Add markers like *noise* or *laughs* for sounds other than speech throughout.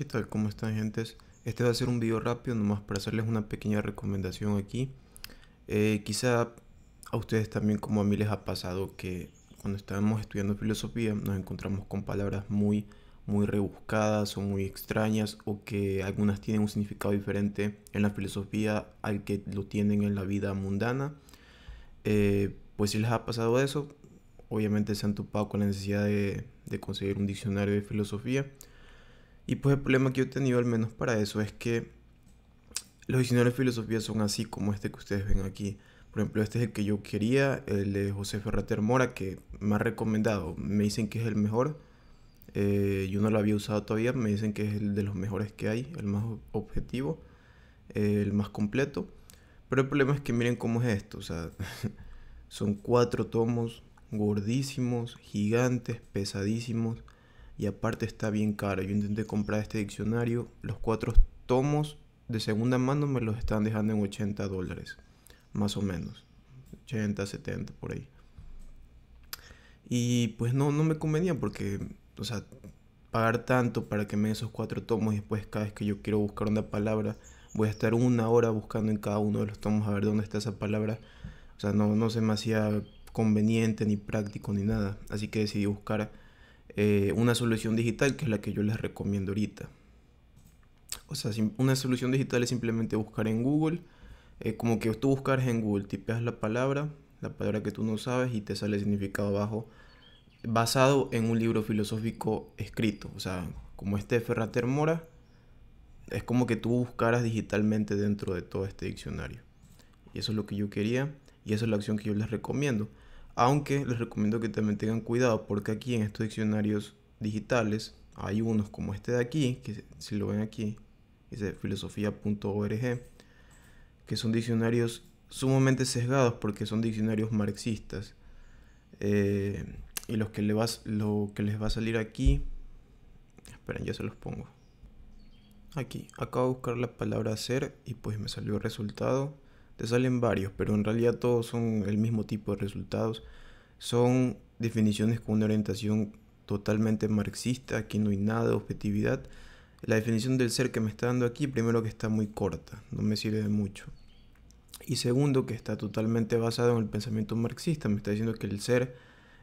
¿Qué tal? ¿Cómo están gentes? Este va a ser un video rápido nomás para hacerles una pequeña recomendación aquí. Eh, quizá a ustedes también como a mí les ha pasado que cuando estábamos estudiando filosofía nos encontramos con palabras muy, muy rebuscadas o muy extrañas o que algunas tienen un significado diferente en la filosofía al que lo tienen en la vida mundana. Eh, pues si les ha pasado eso, obviamente se han topado con la necesidad de conseguir un diccionario de filosofía. Y pues el problema que yo he tenido al menos para eso es que los diccionarios de filosofía son así como este que ustedes ven aquí. Por ejemplo, este es el que yo quería, el de José Ferrater Mora, que me ha recomendado. Me dicen que es el mejor. Eh, yo no lo había usado todavía. Me dicen que es el de los mejores que hay, el más objetivo, eh, el más completo. Pero el problema es que miren cómo es esto. O sea, *laughs* son cuatro tomos gordísimos, gigantes, pesadísimos y aparte está bien cara. Yo intenté comprar este diccionario, los cuatro tomos de segunda mano me los están dejando en 80 dólares, más o menos. 80, 70 por ahí. Y pues no, no me convenía porque, o sea, pagar tanto para que me den esos cuatro tomos y después cada vez que yo quiero buscar una palabra, voy a estar una hora buscando en cada uno de los tomos a ver dónde está esa palabra. O sea, no, no se me hacía conveniente ni práctico ni nada. Así que decidí buscar eh, una solución digital, que es la que yo les recomiendo ahorita. O sea, una solución digital es simplemente buscar en Google, eh, como que tú buscas en Google, tipeas la palabra, la palabra que tú no sabes y te sale el significado abajo, basado en un libro filosófico escrito. O sea, como este de Ferrater Mora, es como que tú buscaras digitalmente dentro de todo este diccionario. Y eso es lo que yo quería y esa es la acción que yo les recomiendo. Aunque les recomiendo que también tengan cuidado porque aquí en estos diccionarios digitales hay unos como este de aquí, que si lo ven aquí, dice filosofía.org, que son diccionarios sumamente sesgados porque son diccionarios marxistas. Eh, y los lo que les va a salir aquí, esperen, ya se los pongo. Aquí, acabo de buscar la palabra hacer y pues me salió el resultado te salen varios, pero en realidad todos son el mismo tipo de resultados. Son definiciones con una orientación totalmente marxista, aquí no hay nada de objetividad. La definición del ser que me está dando aquí, primero que está muy corta, no me sirve de mucho. Y segundo, que está totalmente basado en el pensamiento marxista, me está diciendo que el ser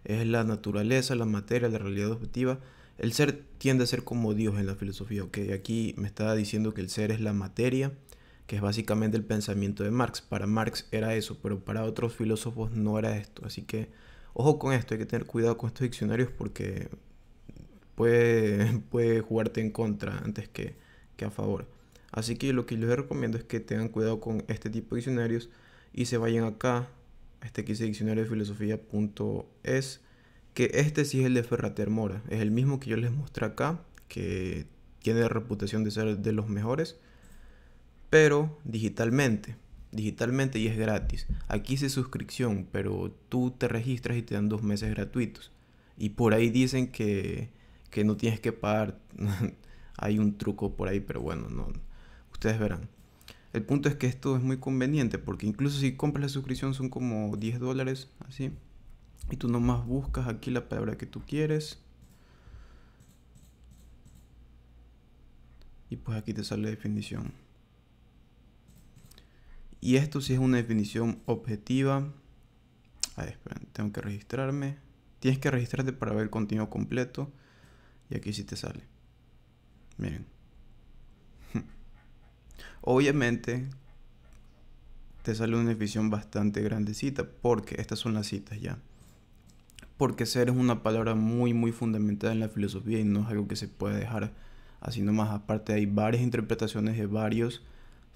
es la naturaleza, la materia, la realidad objetiva. El ser tiende a ser como Dios en la filosofía, Que Aquí me está diciendo que el ser es la materia, que es básicamente el pensamiento de Marx. Para Marx era eso, pero para otros filósofos no era esto. Así que ojo con esto, hay que tener cuidado con estos diccionarios porque puede, *laughs* puede jugarte en contra antes que, que a favor. Así que lo que yo les recomiendo es que tengan cuidado con este tipo de diccionarios y se vayan acá, este que dice diccionario de filosofía.es, que este sí es el de Ferrater Mora, es el mismo que yo les mostré acá, que tiene la reputación de ser de los mejores pero digitalmente. Digitalmente y es gratis. Aquí dice suscripción, pero tú te registras y te dan dos meses gratuitos. Y por ahí dicen que, que no tienes que pagar. *laughs* Hay un truco por ahí, pero bueno, no. Ustedes verán. El punto es que esto es muy conveniente porque incluso si compras la suscripción son como 10 dólares, así. Y tú nomás buscas aquí la palabra que tú quieres. Y pues aquí te sale la definición. Y esto sí es una definición objetiva. tengo que registrarme. Tienes que registrarte para ver el contenido completo. Y aquí sí te sale. Miren. *laughs* Obviamente te sale una definición bastante grandecita porque estas son las citas ya. Porque ser es una palabra muy muy fundamental en la filosofía y no es algo que se puede dejar así nomás. Aparte hay varias interpretaciones de varios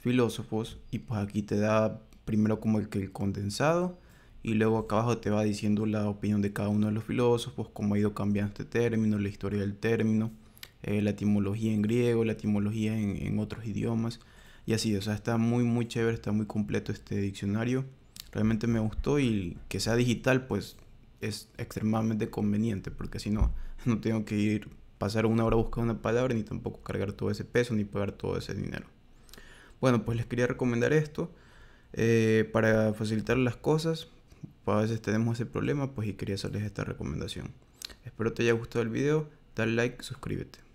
filósofos y pues aquí te da primero como el que el condensado y luego acá abajo te va diciendo la opinión de cada uno de los filósofos, cómo ha ido cambiando este término, la historia del término, eh, la etimología en griego, la etimología en, en, otros idiomas y así, o sea, está muy muy chévere, está muy completo este diccionario, realmente me gustó y que sea digital pues es extremadamente conveniente porque si no, *laughs* no tengo que ir pasar una hora buscando una palabra ni tampoco cargar todo ese peso ni pagar todo ese dinero bueno, pues les quería recomendar esto eh, para facilitar las cosas. Pues a veces tenemos ese problema, pues y quería hacerles esta recomendación. Espero te haya gustado el video, dale like, suscríbete.